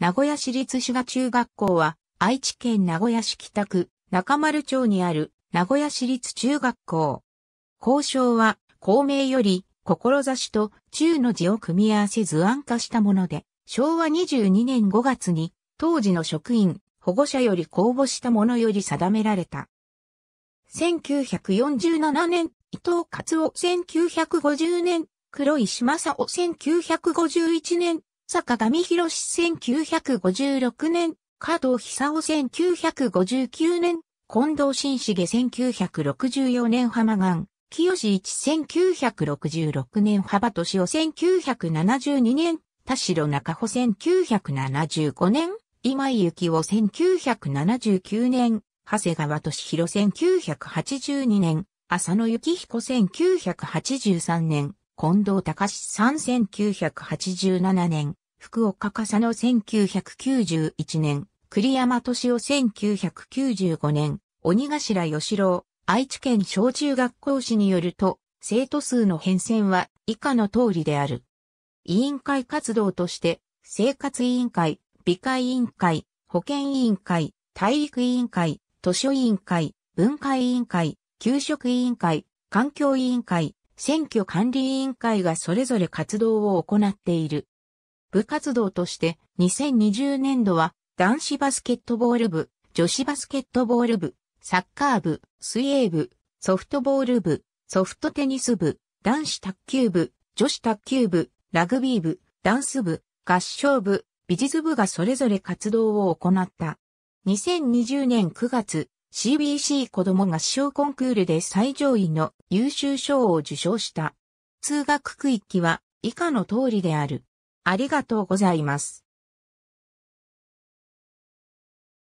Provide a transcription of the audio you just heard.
名古屋市立滋賀中学校は、愛知県名古屋市北区中丸町にある名古屋市立中学校。校章は、校名より、志と中の字を組み合わせ図案化したもので、昭和22年5月に、当時の職員、保護者より公募したものより定められた。1947年、伊藤勝夫1950年、黒石正夫1951年、坂上博1956年、加藤久夫1959年、近藤新茂1964年浜岩、清志一1966年幅敏を1972年、田代中穂1975年、今井幸夫1979年、長谷川敏弘1982年、浅野幸彦1983年、近藤隆さん1987年、福岡笠野1991年、栗山敏夫1995年、鬼頭義郎、愛知県小中学校史によると、生徒数の変遷は以下の通りである。委員会活動として、生活委員会、美会委員会、保健委員会、体育委員会、図書委員会、文化委員会、給食委員会、環境委員会、選挙管理委員会がそれぞれ活動を行っている。部活動として2020年度は男子バスケットボール部、女子バスケットボール部、サッカー部、水泳部、ソフトボール部、ソフトテニス部、男子卓球部、女子卓球部、ラグビー部、ダンス部、合唱部、美術部がそれぞれ活動を行った。2020年9月、CBC 子供合唱コンクールで最上位の優秀賞を受賞した。通学区域は以下の通りである。ありがとうございます。